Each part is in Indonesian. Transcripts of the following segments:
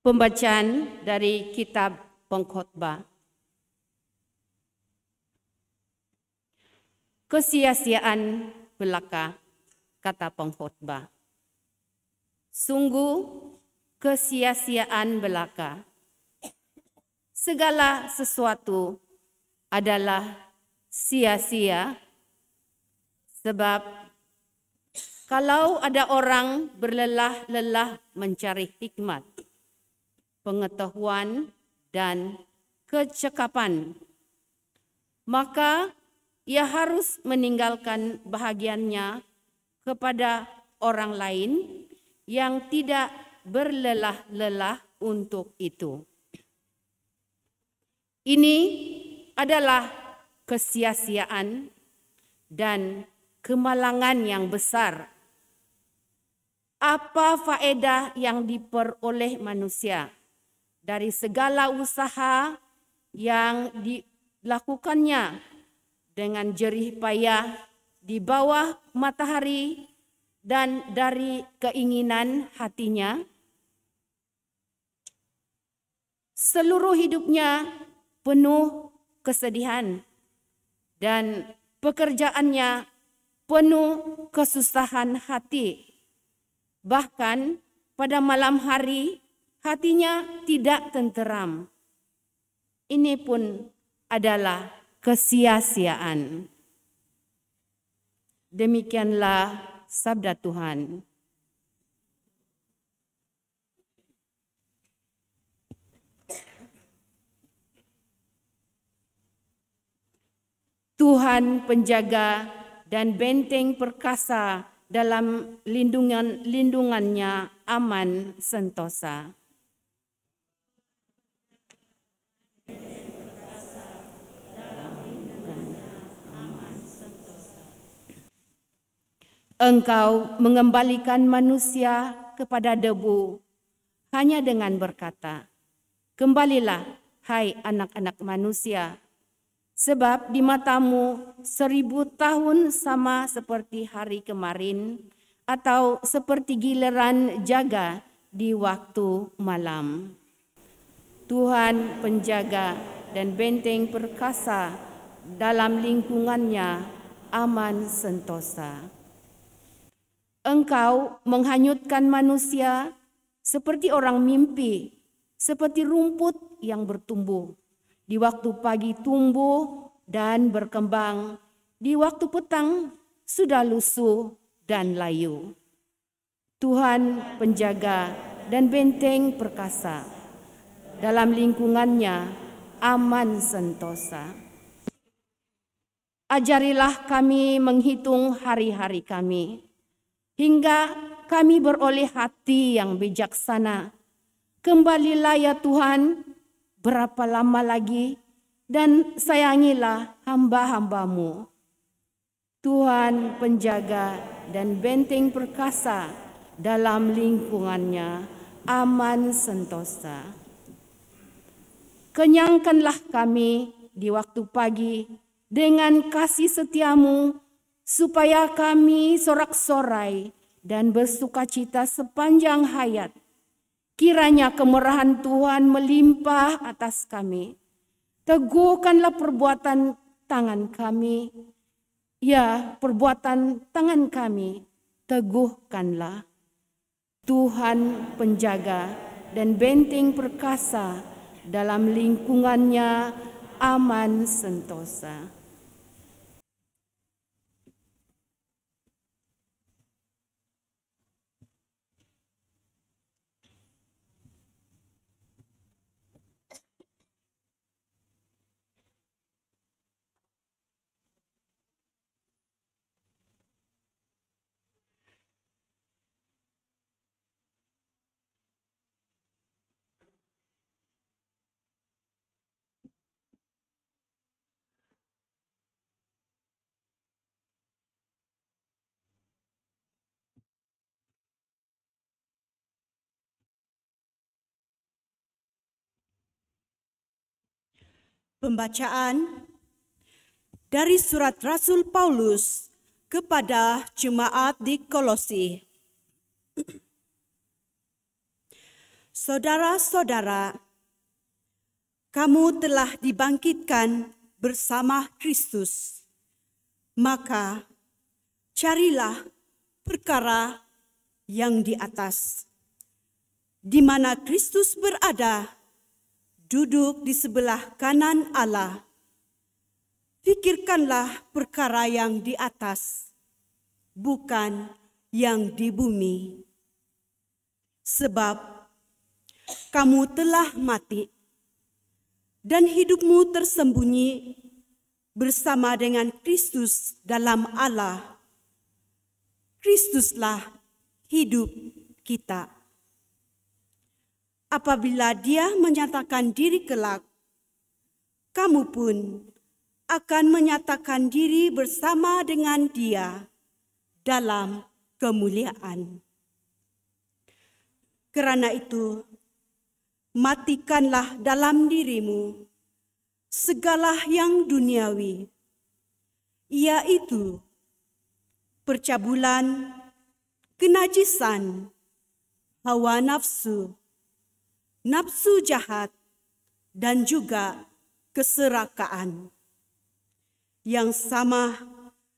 Pembacaan dari kitab pengkhotbah. Kesia-siaan belaka, kata pengkhotbah. Sungguh kesia-siaan belaka. Segala sesuatu adalah sia-sia, sebab kalau ada orang berlelah-lelah mencari hikmat, pengetahuan, dan kecekapan, maka ia harus meninggalkan bahagiannya kepada orang lain yang tidak berlelah-lelah untuk itu. Ini adalah kesia-siaan dan kemalangan yang besar. Apa faedah yang diperoleh manusia dari segala usaha yang dilakukannya dengan jerih payah di bawah matahari dan dari keinginan hatinya? seluruh hidupnya penuh kesedihan dan pekerjaannya penuh kesusahan hati. Bahkan pada malam hari hatinya tidak tenteram. Ini pun adalah kesia-siaan. Demikianlah sabda Tuhan. Tuhan penjaga dan benteng perkasa dalam lindungan lindungannya aman sentosa. Engkau mengembalikan manusia kepada debu hanya dengan berkata, "Kembalilah, hai anak-anak manusia, Sebab di matamu seribu tahun sama seperti hari kemarin atau seperti giliran jaga di waktu malam. Tuhan penjaga dan benteng perkasa dalam lingkungannya aman sentosa. Engkau menghanyutkan manusia seperti orang mimpi, seperti rumput yang bertumbuh. Di waktu pagi tumbuh dan berkembang, di waktu petang sudah lusuh dan layu. Tuhan penjaga dan benteng perkasa. Dalam lingkungannya aman sentosa. Ajarilah kami menghitung hari-hari kami hingga kami beroleh hati yang bijaksana. Kembalilah ya Tuhan berapa lama lagi dan sayangilah hamba-hambamu. Tuhan penjaga dan benteng perkasa dalam lingkungannya aman sentosa. Kenyangkanlah kami di waktu pagi dengan kasih setiamu supaya kami sorak-sorai dan bersuka cita sepanjang hayat Kiranya kemurahan Tuhan melimpah atas kami. Teguhkanlah perbuatan tangan kami. Ya, perbuatan tangan kami, teguhkanlah. Tuhan penjaga dan benteng perkasa dalam lingkungannya aman sentosa. Pembacaan dari surat Rasul Paulus kepada jemaat di Kolose. Saudara-saudara, kamu telah dibangkitkan bersama Kristus. Maka carilah perkara yang di atas, di mana Kristus berada duduk di sebelah kanan Allah. Pikirkanlah perkara yang di atas, bukan yang di bumi. Sebab kamu telah mati dan hidupmu tersembunyi bersama dengan Kristus dalam Allah. Kristuslah hidup kita apabila dia menyatakan diri kelak, kamu pun akan menyatakan diri bersama dengan dia dalam kemuliaan. Karena itu, matikanlah dalam dirimu segala yang duniawi, yaitu percabulan, kenajisan, hawa nafsu, nafsu jahat, dan juga keserakaan yang sama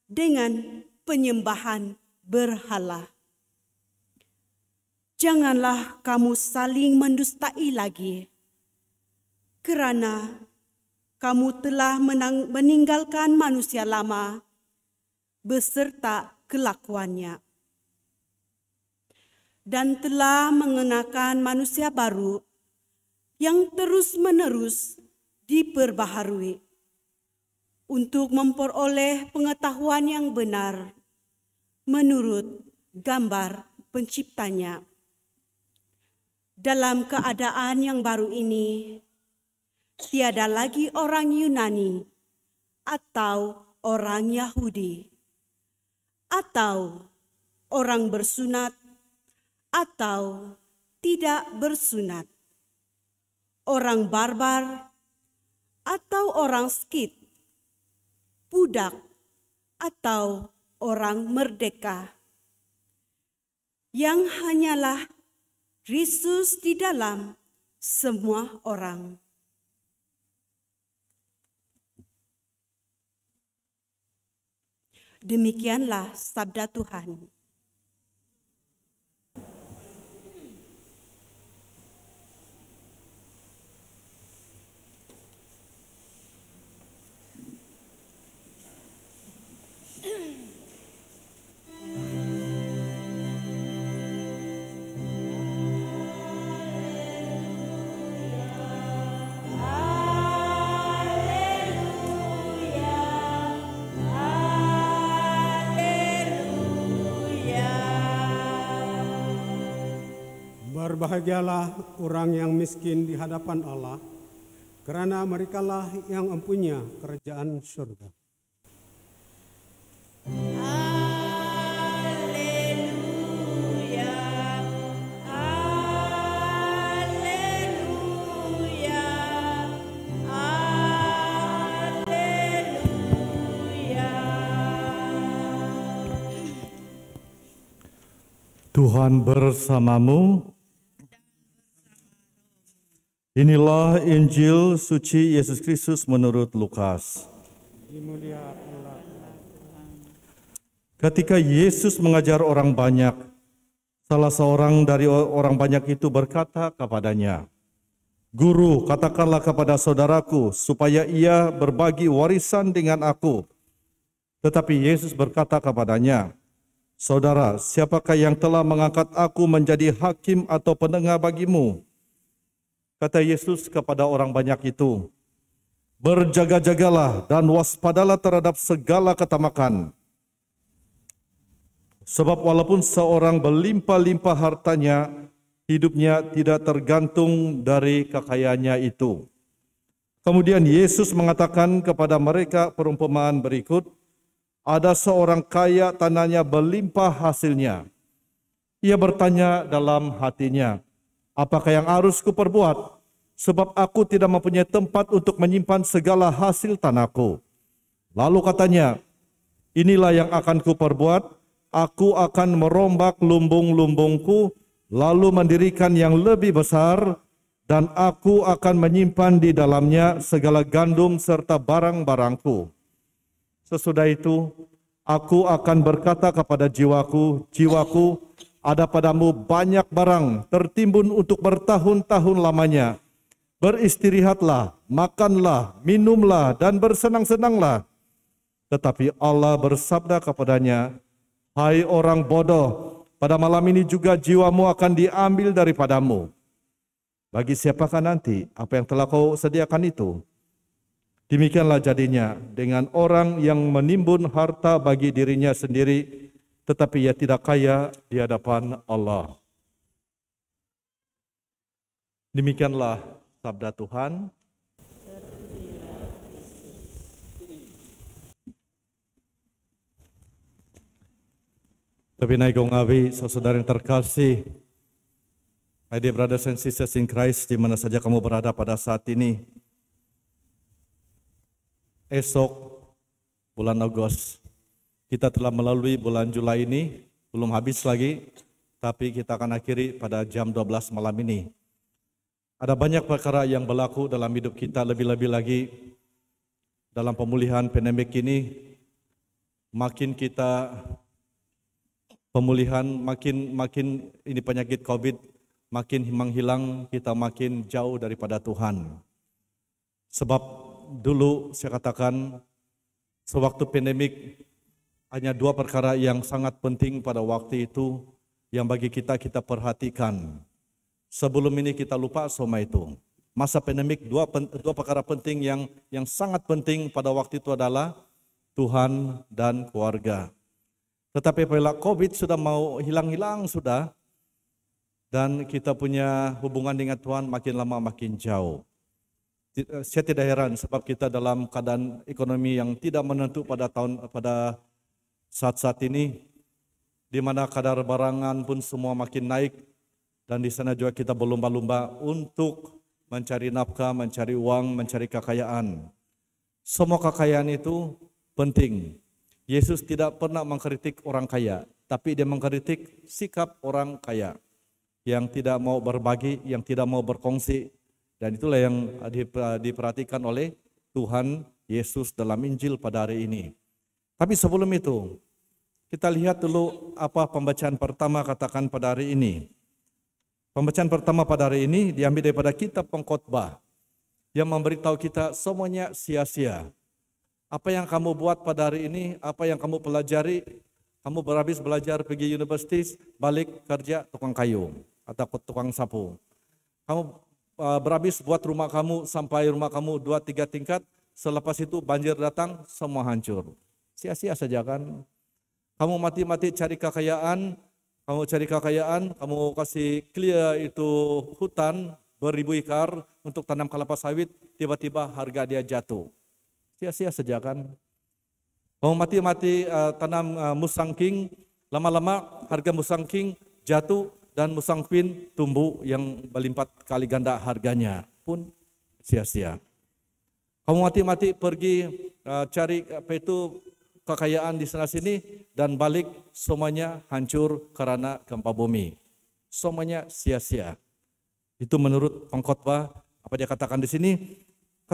dengan penyembahan berhala. Janganlah kamu saling mendustai lagi, kerana kamu telah meninggalkan manusia lama beserta kelakuannya dan telah mengenakan manusia baru yang terus-menerus diperbaharui untuk memperoleh pengetahuan yang benar menurut gambar penciptanya. Dalam keadaan yang baru ini, tiada lagi orang Yunani atau orang Yahudi atau orang bersunat atau tidak bersunat orang barbar, atau orang skit, budak, atau orang merdeka, yang hanyalah Kristus di dalam semua orang. Demikianlah sabda Tuhan. Berbahagialah orang yang miskin di hadapan Allah, karena merekalah yang empunya kerajaan surga. Tuhan bersamamu. Inilah Injil suci Yesus Kristus menurut Lukas. Ketika Yesus mengajar orang banyak, salah seorang dari orang banyak itu berkata kepadanya, Guru, katakanlah kepada saudaraku supaya ia berbagi warisan dengan aku. Tetapi Yesus berkata kepadanya, Saudara, siapakah yang telah mengangkat aku menjadi hakim atau penengah bagimu? Kata Yesus kepada orang banyak itu, Berjaga-jagalah dan waspadalah terhadap segala ketamakan Sebab walaupun seorang berlimpah-limpah hartanya, hidupnya tidak tergantung dari kekayaannya itu. Kemudian Yesus mengatakan kepada mereka perumpamaan berikut, ada seorang kaya tanahnya berlimpah hasilnya. Ia bertanya dalam hatinya, apakah yang harus kuperbuat? Sebab aku tidak mempunyai tempat untuk menyimpan segala hasil tanahku. Lalu katanya, inilah yang akan kuperbuat, Aku akan merombak lumbung-lumbungku, lalu mendirikan yang lebih besar, dan aku akan menyimpan di dalamnya segala gandum serta barang-barangku. Sesudah itu, aku akan berkata kepada jiwaku, jiwaku, ada padamu banyak barang tertimbun untuk bertahun-tahun lamanya. Beristirahatlah, makanlah, minumlah, dan bersenang-senanglah. Tetapi Allah bersabda kepadanya, Hai orang bodoh, pada malam ini juga jiwamu akan diambil daripadamu. Bagi siapakah nanti apa yang telah kau sediakan itu? Demikianlah jadinya dengan orang yang menimbun harta bagi dirinya sendiri, tetapi ia tidak kaya di hadapan Allah. Demikianlah sabda Tuhan. Tapi naik ngawi, saudara yang terkasih, my dear brothers and sisters in Christ, di mana saja kamu berada pada saat ini, esok bulan Agustus, kita telah melalui bulan Juli ini, belum habis lagi, tapi kita akan akhiri pada jam 12 malam ini. Ada banyak perkara yang berlaku dalam hidup kita, lebih-lebih lagi dalam pemulihan pandemik ini, makin kita pemulihan makin makin ini penyakit Covid makin menghilang, kita makin jauh daripada Tuhan. Sebab dulu saya katakan sewaktu pandemik hanya dua perkara yang sangat penting pada waktu itu yang bagi kita kita perhatikan. Sebelum ini kita lupa semua itu. Masa pandemik dua dua perkara penting yang yang sangat penting pada waktu itu adalah Tuhan dan keluarga. Tetapi apabila COVID sudah mau hilang-hilang sudah, dan kita punya hubungan dengan Tuhan makin lama makin jauh. Eh, saya tidak heran sebab kita dalam keadaan ekonomi yang tidak menentu pada tahun pada saat-saat ini, di mana kadar barangan pun semua makin naik, dan di sana juga kita berlomba-lomba untuk mencari nafkah, mencari uang, mencari kekayaan. Semua kekayaan itu penting, Yesus tidak pernah mengkritik orang kaya, tapi dia mengkritik sikap orang kaya yang tidak mau berbagi, yang tidak mau berkongsi. Dan itulah yang diperhatikan oleh Tuhan Yesus dalam Injil pada hari ini. Tapi sebelum itu, kita lihat dulu apa pembacaan pertama katakan pada hari ini. Pembacaan pertama pada hari ini diambil daripada kitab pengkhotbah yang memberitahu kita semuanya sia-sia apa yang kamu buat pada hari ini, apa yang kamu pelajari, kamu berhabis belajar pergi universitas, balik kerja tukang kayu atau tukang sapu. Kamu e, berhabis buat rumah kamu sampai rumah kamu dua tiga tingkat, selepas itu banjir datang semua hancur. Sia-sia saja kan. Kamu mati-mati cari kekayaan, kamu cari kekayaan, kamu kasih clear itu hutan beribu ikar untuk tanam kelapa sawit, tiba-tiba harga dia jatuh sia-sia sejakan. Mau mati-mati uh, tanam uh, musang king, lama-lama harga musang king jatuh dan musang pin tumbuh yang berlipat kali ganda harganya pun sia-sia. Kamu mati-mati pergi uh, cari apa itu kekayaan di sana sini dan balik semuanya hancur karena gempa bumi. Semuanya sia-sia. Itu menurut pengkhotbah apa dia katakan di sini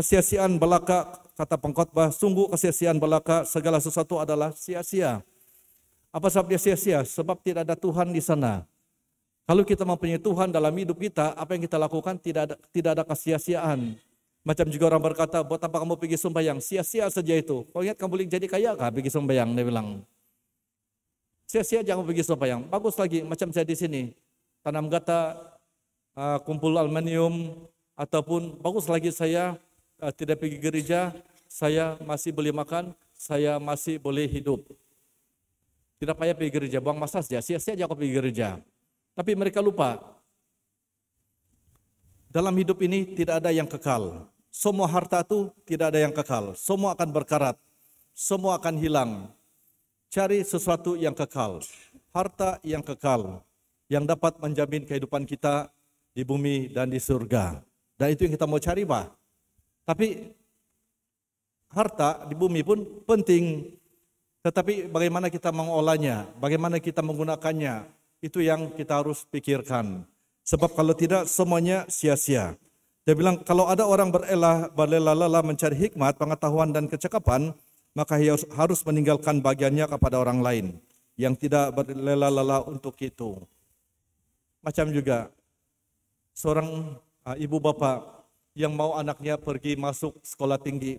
kesia belaka kata pengkhotbah sungguh kesia belaka segala sesuatu adalah sia-sia apa dia sia-sia sebab tidak ada Tuhan di sana kalau kita mempunyai Tuhan dalam hidup kita apa yang kita lakukan tidak ada tidak ada kesia-siaan macam juga orang berkata buat apa kamu pergi sembahyang sia-sia saja itu kau ingat kamu jadi kaya kah pergi sembahyang dia bilang sia-sia jangan pergi sembahyang bagus lagi macam saya di sini tanam gata ah, kumpul aluminium ataupun bagus lagi saya Eh, tidak pergi gereja, saya masih boleh makan, saya masih boleh hidup. Tidak payah pergi gereja, buang masa saja, sia-sia aja aku pergi gereja. Tapi mereka lupa, dalam hidup ini tidak ada yang kekal. Semua harta itu tidak ada yang kekal. Semua akan berkarat. Semua akan hilang. Cari sesuatu yang kekal. Harta yang kekal. Yang dapat menjamin kehidupan kita di bumi dan di surga. Dan itu yang kita mau cari, Pak. Tapi harta di bumi pun penting. Tetapi bagaimana kita mengolahnya, bagaimana kita menggunakannya, itu yang kita harus pikirkan. Sebab kalau tidak semuanya sia-sia. Dia bilang kalau ada orang berelah berlelalala lelah mencari hikmat, pengetahuan dan kecakapan, maka ia harus meninggalkan bagiannya kepada orang lain yang tidak berlelalala lelah untuk itu. Macam juga seorang ah, ibu bapak yang mau anaknya pergi masuk sekolah tinggi,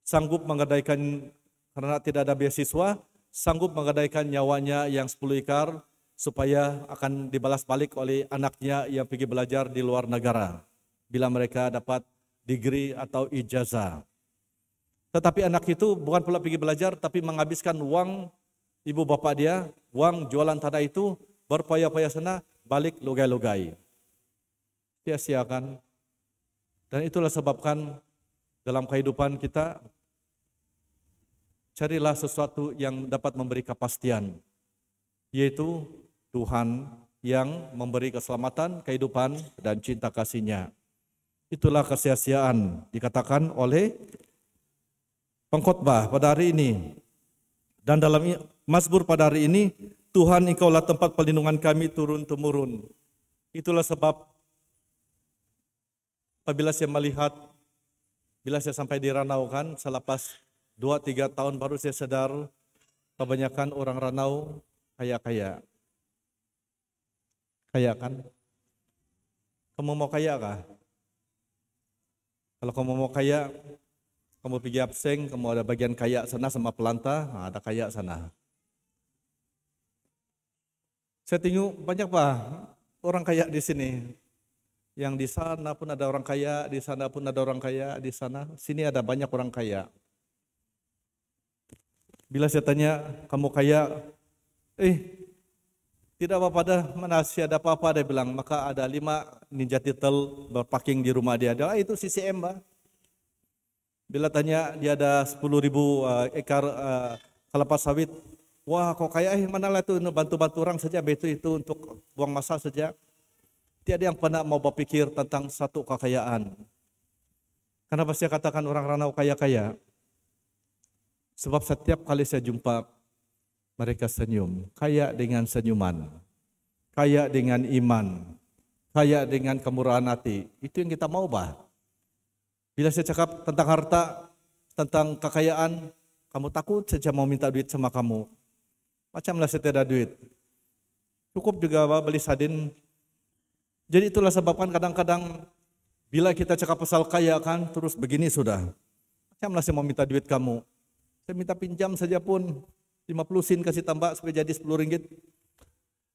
sanggup menggadaikan karena tidak ada beasiswa, sanggup menggadaikan nyawanya yang 10 ikar supaya akan dibalas balik oleh anaknya yang pergi belajar di luar negara bila mereka dapat degree atau ijazah. Tetapi anak itu bukan pula pergi belajar tapi menghabiskan uang ibu bapak dia, uang jualan tanah itu berpaya-paya sana balik lugai-lugai. dia siakan dan itulah sebabkan dalam kehidupan kita carilah sesuatu yang dapat memberi kepastian yaitu Tuhan yang memberi keselamatan, kehidupan dan cinta kasihnya. Itulah kesia-siaan dikatakan oleh pengkhotbah pada hari ini. Dan dalam Mazmur pada hari ini, Tuhan engkaulah tempat pelindungan kami turun-temurun. Itulah sebab Apabila saya melihat, bila saya sampai di Ranau kan, selepas 2-3 tahun baru saya sadar kebanyakan orang Ranau kaya-kaya. Kaya kan? Kamu mau kaya kah? Kalau kamu mau kaya, kamu pergi abseng, kamu ada bagian kaya sana sama pelanta, ah, ada kaya sana. Saya tengok banyak pak orang kaya di sini, yang di sana pun ada orang kaya, di sana pun ada orang kaya, di sana sini ada banyak orang kaya. Bila saya tanya, kamu kaya? Eh, tidak apa-apa dah, mana sih ada apa-apa dia bilang. Maka ada lima ninja titel berpaking di rumah dia. Ah, itu CCM bah. Bila tanya dia ada 10 ribu uh, ekar uh, eh, kelapa sawit. Wah kok kaya eh mana lah itu bantu-bantu orang saja, betul itu untuk buang masa saja. Tiada yang pernah mau berpikir tentang satu kekayaan. Kenapa saya katakan orang Ranau kaya-kaya? Sebab setiap kali saya jumpa mereka senyum, kaya dengan senyuman, kaya dengan iman, kaya dengan kemurahan hati. Itu yang kita mau, bah. Bila saya cakap tentang harta, tentang kekayaan, kamu takut saja mau minta duit sama kamu. Macamlah saya tidak duit. Cukup juga bah, beli sadin jadi itulah sebabkan kadang-kadang bila kita cakap pasal kaya kan terus begini sudah. Saya masih mau minta duit kamu. Saya minta pinjam saja pun 50 sin kasih tambah supaya jadi 10 ringgit.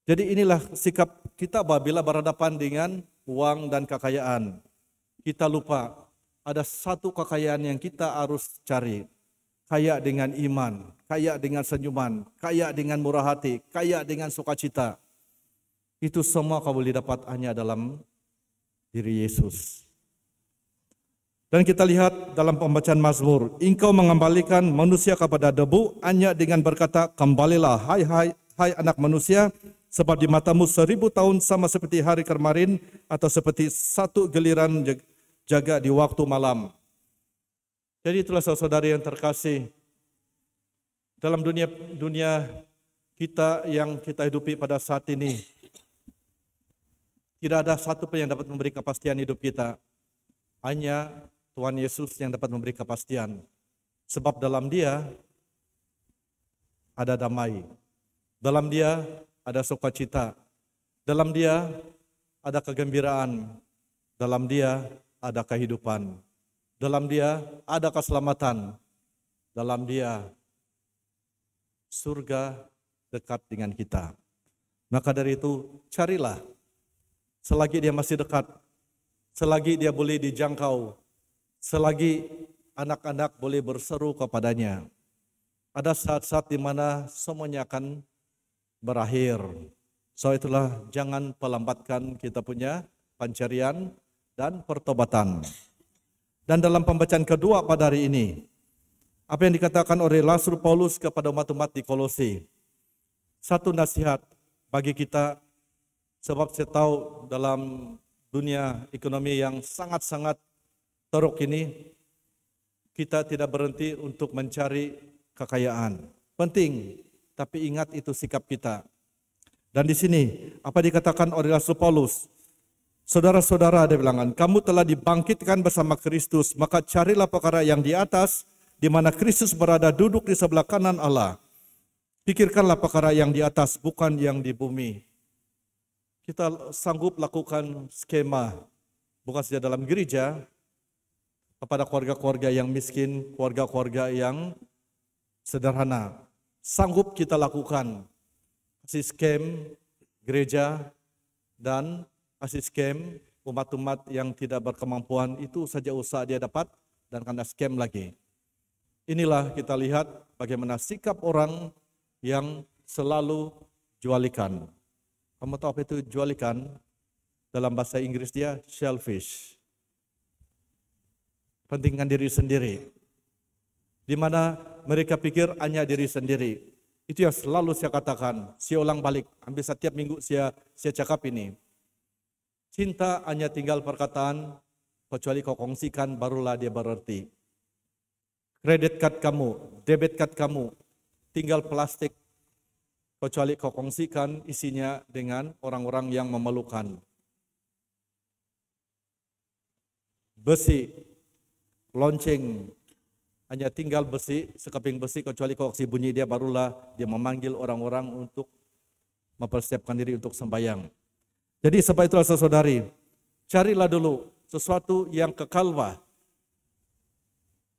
Jadi inilah sikap kita bila berhadapan dengan uang dan kekayaan. Kita lupa ada satu kekayaan yang kita harus cari. Kaya dengan iman, kaya dengan senyuman, kaya dengan murah hati, kaya dengan sukacita. Itu semua kau boleh dapat hanya dalam diri Yesus. Dan kita lihat dalam pembacaan Mazmur, engkau mengembalikan manusia kepada debu hanya dengan berkata, kembalilah, hai hai, hai anak manusia, sebab di matamu seribu tahun sama seperti hari kemarin atau seperti satu geliran jaga di waktu malam. Jadi itulah saudara-saudari yang terkasih. Dalam dunia dunia kita yang kita hidupi pada saat ini, tidak ada satu pun yang dapat memberi kepastian hidup kita. Hanya Tuhan Yesus yang dapat memberi kepastian. Sebab dalam dia ada damai. Dalam dia ada sukacita. Dalam dia ada kegembiraan. Dalam dia ada kehidupan. Dalam dia ada keselamatan. Dalam dia surga dekat dengan kita. Maka dari itu carilah selagi dia masih dekat, selagi dia boleh dijangkau, selagi anak-anak boleh berseru kepadanya. Ada saat-saat di mana semuanya akan berakhir. So itulah jangan pelambatkan kita punya pencarian dan pertobatan. Dan dalam pembacaan kedua pada hari ini, apa yang dikatakan oleh Rasul Paulus kepada umat-umat di Kolose. Satu nasihat bagi kita Sebab saya tahu dalam dunia ekonomi yang sangat-sangat teruk ini, kita tidak berhenti untuk mencari kekayaan. Penting, tapi ingat itu sikap kita. Dan di sini, apa dikatakan oleh Rasul Paulus? Saudara-saudara, ada bilangan, kamu telah dibangkitkan bersama Kristus, maka carilah perkara yang di atas, di mana Kristus berada duduk di sebelah kanan Allah. Pikirkanlah perkara yang di atas, bukan yang di bumi kita sanggup lakukan skema bukan saja dalam gereja kepada keluarga-keluarga yang miskin, keluarga-keluarga yang sederhana. Sanggup kita lakukan kasih skem gereja dan kasih skem umat-umat yang tidak berkemampuan itu saja usaha dia dapat dan karena skem lagi. Inilah kita lihat bagaimana sikap orang yang selalu jualikan. Kamu itu jual ikan? Dalam bahasa Inggris dia shellfish. Pentingkan diri sendiri. Di mana mereka pikir hanya diri sendiri. Itu yang selalu saya katakan. Saya ulang balik. Hampir setiap minggu saya, saya cakap ini. Cinta hanya tinggal perkataan. Kecuali kau kongsikan barulah dia berarti. Kredit card kamu, debit card kamu, tinggal plastik kecuali kau kongsikan isinya dengan orang-orang yang memerlukan. Besi, lonceng, hanya tinggal besi, sekeping besi kecuali kau kasih bunyi dia barulah dia memanggil orang-orang untuk mempersiapkan diri untuk sembahyang. Jadi sebab itulah saudari, carilah dulu sesuatu yang kekalwah.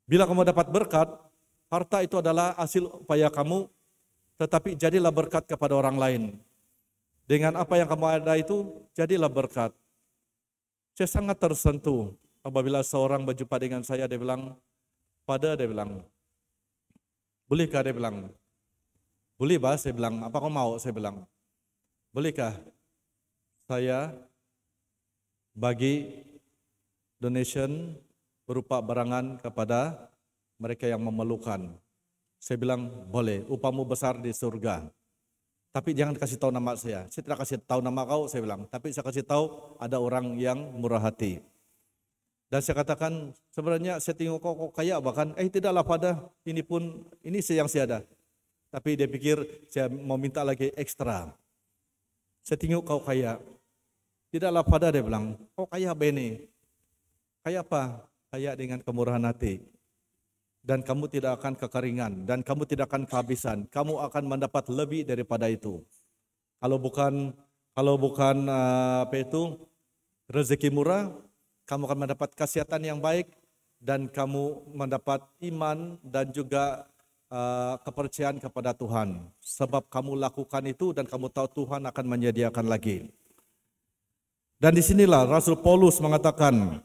Bila kamu dapat berkat, harta itu adalah hasil upaya kamu tetapi jadilah berkat kepada orang lain. Dengan apa yang kamu ada itu, jadilah berkat. Saya sangat tersentuh apabila seorang berjumpa dengan saya, dia bilang, pada dia bilang, bolehkah dia bilang, boleh bah, saya bilang, apa kau mau, saya bilang, bolehkah saya bagi donation berupa barangan kepada mereka yang memerlukan. Saya bilang, boleh, upamu besar di surga. Tapi jangan kasih tahu nama saya. Saya tidak kasih tahu nama kau, saya bilang. Tapi saya kasih tahu ada orang yang murah hati. Dan saya katakan, sebenarnya saya tengok kau, kau kaya bahkan. Eh tidaklah pada, ini pun, ini yang saya ada. Tapi dia pikir saya mau minta lagi ekstra. Saya tengok kau kaya. Tidaklah pada dia bilang, kau kaya apa ini? Kaya apa? Kaya dengan kemurahan hati dan kamu tidak akan kekeringan dan kamu tidak akan kehabisan. Kamu akan mendapat lebih daripada itu. Kalau bukan kalau bukan eh, apa itu rezeki murah, kamu akan mendapat kesehatan yang baik dan kamu mendapat iman dan juga uh, kepercayaan kepada Tuhan. Sebab kamu lakukan itu dan kamu tahu Tuhan akan menyediakan lagi. Dan disinilah Rasul Paulus mengatakan,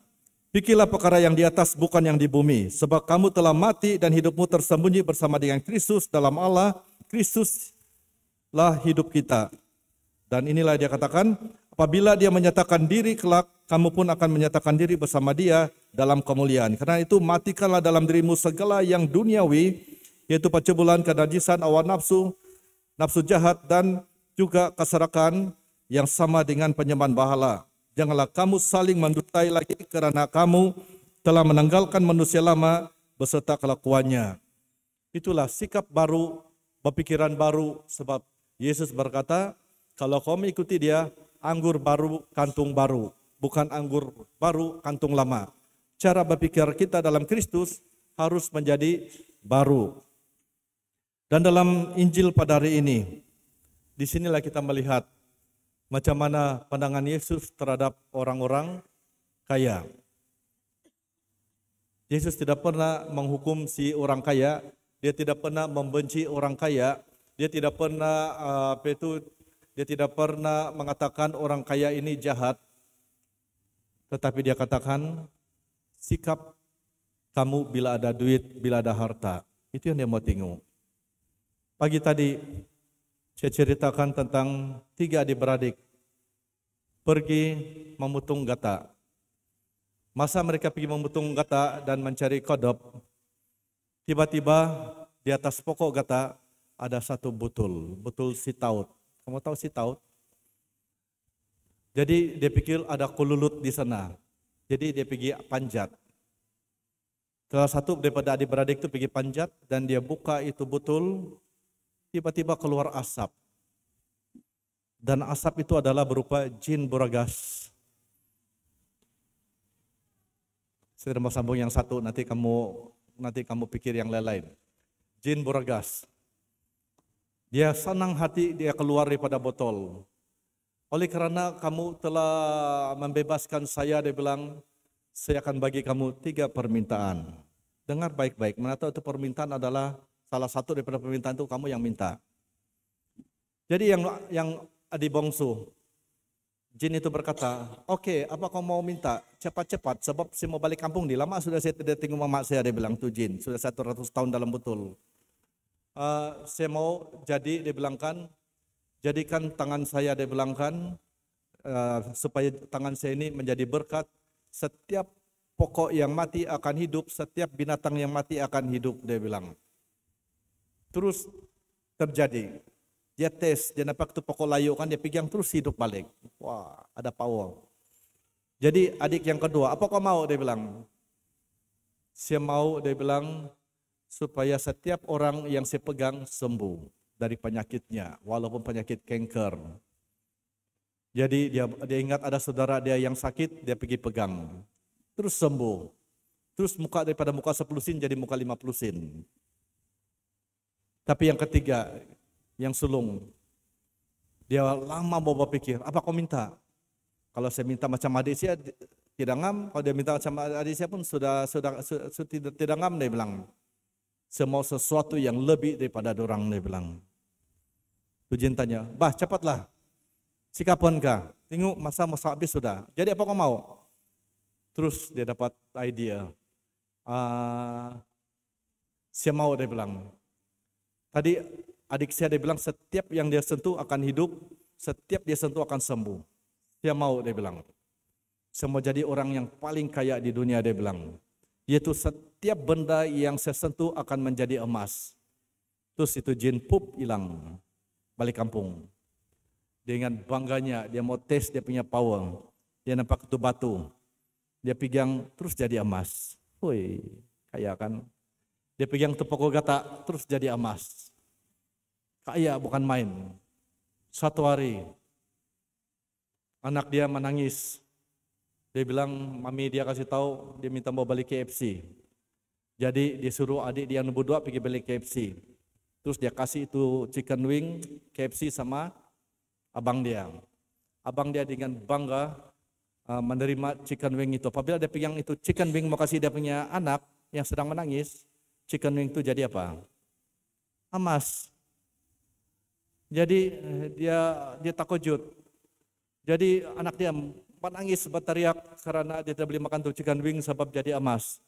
Pikirlah perkara yang di atas bukan yang di bumi, sebab kamu telah mati dan hidupmu tersembunyi bersama dengan Kristus dalam Allah. Kristuslah hidup kita. Dan inilah dia katakan, apabila dia menyatakan diri kelak, kamu pun akan menyatakan diri bersama dia dalam kemuliaan. Karena itu matikanlah dalam dirimu segala yang duniawi, yaitu pacebulan, kenajisan, awan nafsu, nafsu jahat, dan juga keserakan yang sama dengan penyembahan bahala Janganlah kamu saling mendutai lagi karena kamu telah menanggalkan manusia lama beserta kelakuannya. Itulah sikap baru, pemikiran baru sebab Yesus berkata, kalau kamu ikuti dia, anggur baru, kantung baru. Bukan anggur baru, kantung lama. Cara berpikir kita dalam Kristus harus menjadi baru. Dan dalam Injil pada hari ini, disinilah kita melihat macam mana pandangan Yesus terhadap orang-orang kaya. Yesus tidak pernah menghukum si orang kaya, dia tidak pernah membenci orang kaya, dia tidak pernah eh, apa itu dia tidak pernah mengatakan orang kaya ini jahat. Tetapi dia katakan sikap kamu bila ada duit, bila ada harta. Itu yang dia mau tengok. Pagi tadi saya ceritakan tentang tiga adik-beradik pergi memutung gata. Masa mereka pergi memutung gata dan mencari kodop, tiba-tiba di atas pokok gata ada satu butul, butul taut. Kamu tahu si taut? Jadi dia pikir ada kululut di sana. Jadi dia pergi panjat. Salah satu daripada adik-beradik itu pergi panjat dan dia buka itu butul tiba-tiba keluar asap. Dan asap itu adalah berupa jin buragas. Saya mau sambung yang satu, nanti kamu nanti kamu pikir yang lain-lain. Jin buragas. Dia senang hati dia keluar daripada botol. Oleh karena kamu telah membebaskan saya, dia bilang, saya akan bagi kamu tiga permintaan. Dengar baik-baik, mana tahu itu permintaan adalah salah satu daripada permintaan itu kamu yang minta. Jadi yang yang di bongsu, jin itu berkata, oke okay, apa kau mau minta cepat-cepat sebab saya mau balik kampung Di Lama sudah saya tidak tinggal mama saya, dia bilang tuh jin. Sudah 100 tahun dalam betul. Uh, saya mau jadi, dia bilang jadikan tangan saya, dia bilang uh, eh, supaya tangan saya ini menjadi berkat. Setiap pokok yang mati akan hidup, setiap binatang yang mati akan hidup, dia bilang terus terjadi. Dia tes, dia nampak tu pokok layu kan dia pegang terus hidup balik. Wah, ada power. Jadi adik yang kedua, apa kau mau dia bilang? Saya mau dia bilang supaya setiap orang yang saya pegang sembuh dari penyakitnya, walaupun penyakit kanker. Jadi dia dia ingat ada saudara dia yang sakit, dia pergi pegang. Terus sembuh. Terus muka daripada muka 10 sin jadi muka 50 sin. Tapi yang ketiga, yang sulung, dia lama bawa pikir. apa kau minta? Kalau saya minta macam adik saya tidak ngam, kalau dia minta macam adik saya pun sudah sudah, sudah, sudah tidak, tidak ngam dia bilang. Saya mau sesuatu yang lebih daripada orang dia bilang. Tujuan tanya, bah cepatlah. Si kah? Tengok masa masa habis sudah. Jadi apa kau mau? Terus dia dapat idea. Uh, saya mau dia bilang. Tadi adik saya dia bilang setiap yang dia sentuh akan hidup, setiap dia sentuh akan sembuh. Dia mau dia bilang. Saya mau jadi orang yang paling kaya di dunia dia bilang. Yaitu setiap benda yang saya sentuh akan menjadi emas. Terus itu jin pup hilang. Balik kampung. Dengan bangganya dia mau tes dia punya power. Dia nampak itu batu. Dia pegang terus jadi emas. Woi, kaya kan? Dia pegang tepuk gata terus jadi emas. Kaya bukan main. Satu hari anak dia menangis. Dia bilang, mami dia kasih tahu dia minta mau balik KFC. Jadi dia suruh adik dia nomor dua pergi balik KFC. Terus dia kasih itu chicken wing KFC sama abang dia. Abang dia dengan bangga eh, menerima chicken wing itu. Apabila dia pegang itu chicken wing mau kasih dia punya anak yang sedang menangis, chicken wing itu jadi apa? Amas. Jadi eh, dia dia takut Jadi anak dia empat menangis berteriak karena dia tidak beli makan tuh chicken wing sebab jadi amas.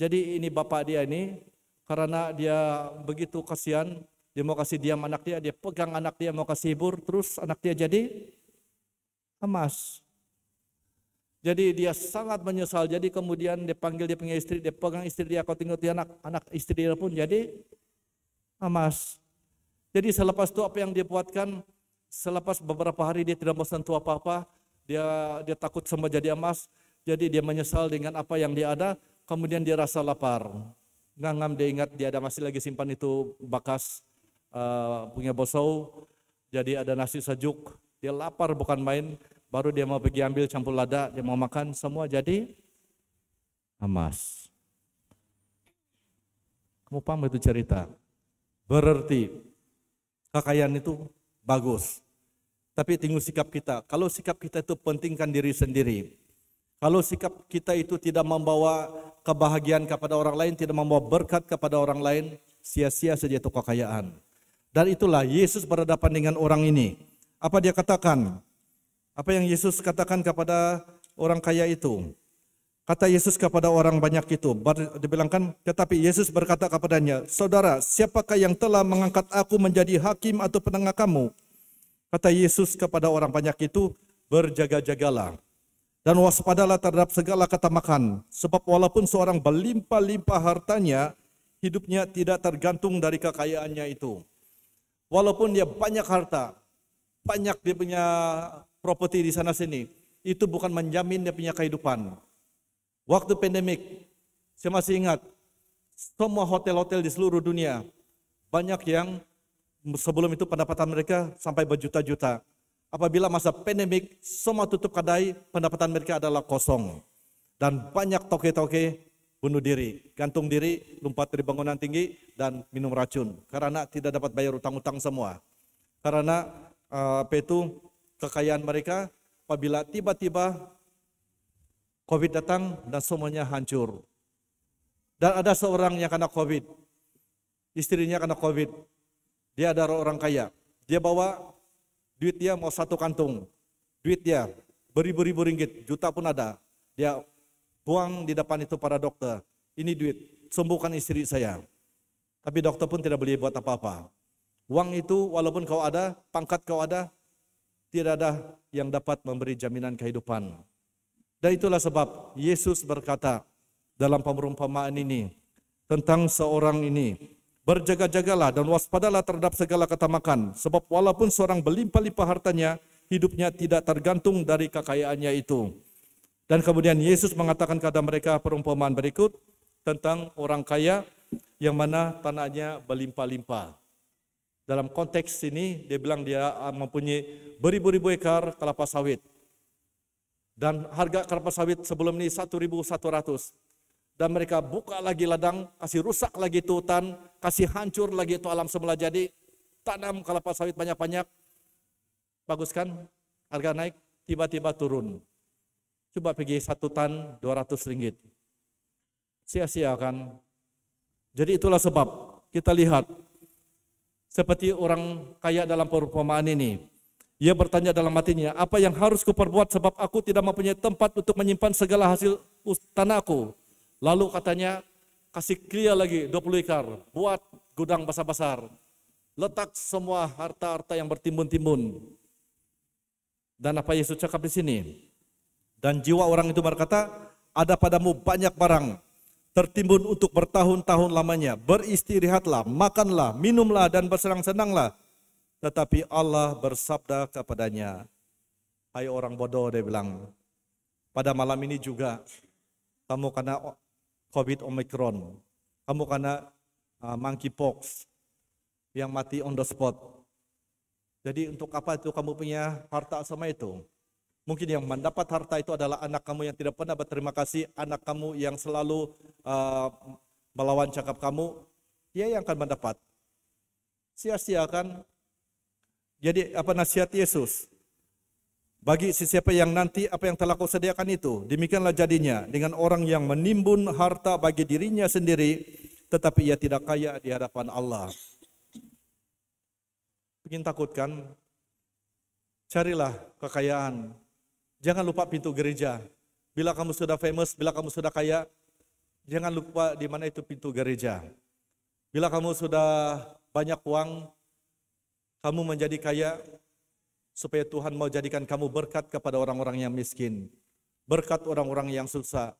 Jadi ini bapak dia ini karena dia begitu kasihan, dia mau kasih diam anak dia, dia pegang anak dia mau kasih hibur, terus anak dia jadi emas. Jadi dia sangat menyesal. Jadi kemudian dia panggil dia punya istri, dia pegang istri dia, kau tinggal dia anak, anak istri dia pun jadi amas. Jadi selepas itu apa yang dia buatkan, selepas beberapa hari dia tidak bosan tua apa-apa, dia dia takut sama jadi amas, jadi dia menyesal dengan apa yang dia ada, kemudian dia rasa lapar. Ngangam dia ingat dia ada masih lagi simpan itu bakas uh, eh, punya bosau, jadi ada nasi sejuk, dia lapar bukan main, baru dia mau pergi ambil campur lada, dia mau makan, semua jadi amas. Kamu paham itu cerita? Berarti kekayaan itu bagus. Tapi tinggal sikap kita. Kalau sikap kita itu pentingkan diri sendiri. Kalau sikap kita itu tidak membawa kebahagiaan kepada orang lain, tidak membawa berkat kepada orang lain, sia-sia saja itu kekayaan. Dan itulah Yesus berhadapan dengan orang ini. Apa dia katakan? Apa yang Yesus katakan kepada orang kaya itu? Kata Yesus kepada orang banyak itu, dibilangkan, tetapi Yesus berkata kepadanya, Saudara, siapakah yang telah mengangkat aku menjadi hakim atau penengah kamu? Kata Yesus kepada orang banyak itu, berjaga-jagalah dan waspadalah terhadap segala kata makan. Sebab walaupun seorang berlimpah-limpah hartanya, hidupnya tidak tergantung dari kekayaannya itu. Walaupun dia banyak harta, banyak dia punya properti di sana sini, itu bukan menjamin dia punya kehidupan. Waktu pandemik, saya masih ingat, semua hotel-hotel di seluruh dunia, banyak yang sebelum itu pendapatan mereka sampai berjuta-juta. Apabila masa pandemik, semua tutup kedai, pendapatan mereka adalah kosong. Dan banyak toke-toke bunuh diri, gantung diri, lompat dari bangunan tinggi, dan minum racun. Karena tidak dapat bayar utang-utang semua. Karena eh, apa itu kekayaan mereka apabila tiba-tiba COVID datang dan semuanya hancur. Dan ada seorang yang kena COVID. Istrinya kena COVID. Dia ada orang kaya. Dia bawa duit dia mau satu kantung. Duit dia beribu-ribu ringgit, juta pun ada. Dia buang di depan itu para dokter. Ini duit, sembuhkan istri saya. Tapi dokter pun tidak boleh buat apa-apa. Uang itu walaupun kau ada, pangkat kau ada, tidak ada yang dapat memberi jaminan kehidupan. Dan itulah sebab Yesus berkata dalam pemerumpamaan ini tentang seorang ini, berjaga-jagalah dan waspadalah terhadap segala ketamakan, sebab walaupun seorang berlimpah-limpah hartanya, hidupnya tidak tergantung dari kekayaannya itu. Dan kemudian Yesus mengatakan kepada mereka perumpamaan berikut tentang orang kaya yang mana tanahnya berlimpah-limpah. Dalam konteks ini dia bilang dia ah, mempunyai beribu-ribu ekar kelapa sawit. Dan harga kelapa sawit sebelum ini 1.100. Dan mereka buka lagi ladang, kasih rusak lagi itu hutan, kasih hancur lagi itu alam semula jadi. Tanam kelapa sawit banyak-banyak. Bagus kan? Harga naik, tiba-tiba turun. Coba pergi satu tan 200 ringgit. Sia-sia kan? Jadi itulah sebab kita lihat seperti orang kaya dalam perumpamaan ini. Ia bertanya dalam hatinya, apa yang harus kuperbuat sebab aku tidak mempunyai tempat untuk menyimpan segala hasil tanahku. Lalu katanya, kasih kria lagi 20 ikar, buat gudang besar-besar, Letak semua harta-harta yang bertimbun-timbun. Dan apa Yesus cakap di sini? Dan jiwa orang itu berkata, ada padamu banyak barang tertimbun untuk bertahun-tahun lamanya. Beristirahatlah, makanlah, minumlah dan bersenang-senanglah. Tetapi Allah bersabda kepadanya, Hai orang bodoh, dia bilang, pada malam ini juga kamu karena COVID Omicron, kamu karena uh, ah, monkeypox yang mati on the spot. Jadi untuk apa itu kamu punya harta sama itu? Mungkin yang mendapat harta itu adalah anak kamu yang tidak pernah berterima kasih, anak kamu yang selalu uh, melawan cakap kamu, dia yang akan mendapat. sia sia kan? Jadi apa nasihat Yesus? Bagi sesiapa yang nanti apa yang telah kau sediakan itu, demikianlah jadinya dengan orang yang menimbun harta bagi dirinya sendiri, tetapi ia tidak kaya di hadapan Allah. Ingin takutkan? Carilah kekayaan Jangan lupa pintu gereja. Bila kamu sudah famous, bila kamu sudah kaya, jangan lupa di mana itu pintu gereja. Bila kamu sudah banyak uang, kamu menjadi kaya supaya Tuhan mau jadikan kamu berkat kepada orang-orang yang miskin, berkat orang-orang yang susah,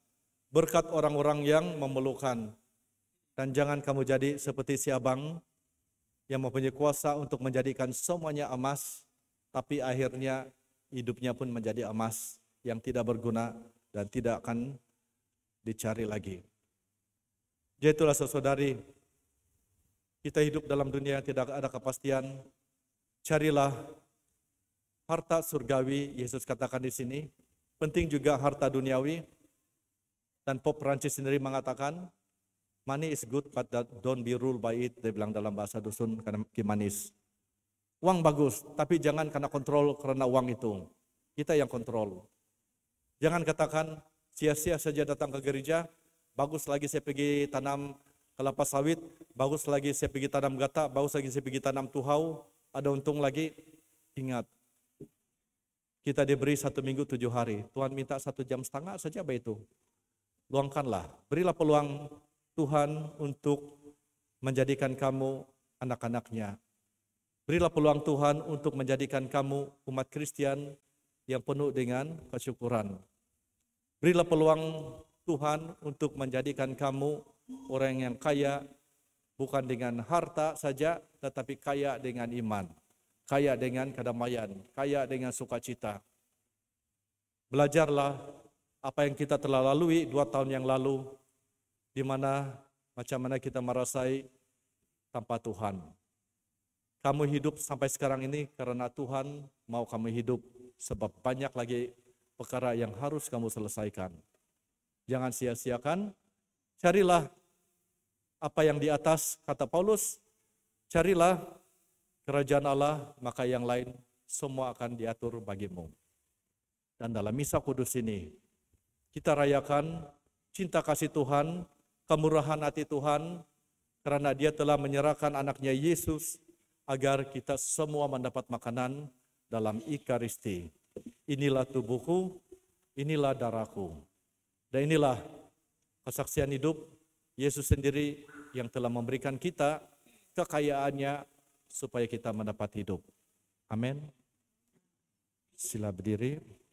berkat orang-orang yang memerlukan. Dan jangan kamu jadi seperti si abang yang mempunyai kuasa untuk menjadikan semuanya emas, tapi akhirnya hidupnya pun menjadi emas yang tidak berguna dan tidak akan dicari lagi. Jadi ya itulah saudari, kita hidup dalam dunia yang tidak ada kepastian, carilah harta surgawi, Yesus katakan di sini, penting juga harta duniawi, dan Pop Prancis sendiri mengatakan, money is good but don't be ruled by it, dia bilang dalam bahasa dusun, karena manis. Uang bagus, tapi jangan karena kontrol karena uang itu. Kita yang kontrol. Jangan katakan sia-sia saja datang ke gereja, bagus lagi saya pergi tanam kelapa sawit, bagus lagi saya pergi tanam gata, bagus lagi saya pergi tanam tuhau, ada untung lagi. Ingat, kita diberi satu minggu tujuh hari. Tuhan minta satu jam setengah saja apa itu? Luangkanlah, berilah peluang Tuhan untuk menjadikan kamu anak-anaknya, Berilah peluang Tuhan untuk menjadikan kamu umat Kristen yang penuh dengan kesyukuran. Berilah peluang Tuhan untuk menjadikan kamu orang yang kaya bukan dengan harta saja tetapi kaya dengan iman, kaya dengan kedamaian, kaya dengan sukacita. Belajarlah apa yang kita telah lalui dua tahun yang lalu, di mana macam mana kita merasai tanpa Tuhan kamu hidup sampai sekarang ini karena Tuhan mau kamu hidup sebab banyak lagi perkara yang harus kamu selesaikan. Jangan sia-siakan, carilah apa yang di atas, kata Paulus, carilah kerajaan Allah, maka yang lain semua akan diatur bagimu. Dan dalam misa kudus ini, kita rayakan cinta kasih Tuhan, kemurahan hati Tuhan, karena dia telah menyerahkan anaknya Yesus agar kita semua mendapat makanan dalam Ikaristi. Inilah tubuhku, inilah darahku. Dan inilah kesaksian hidup Yesus sendiri yang telah memberikan kita kekayaannya supaya kita mendapat hidup. Amin. Sila berdiri.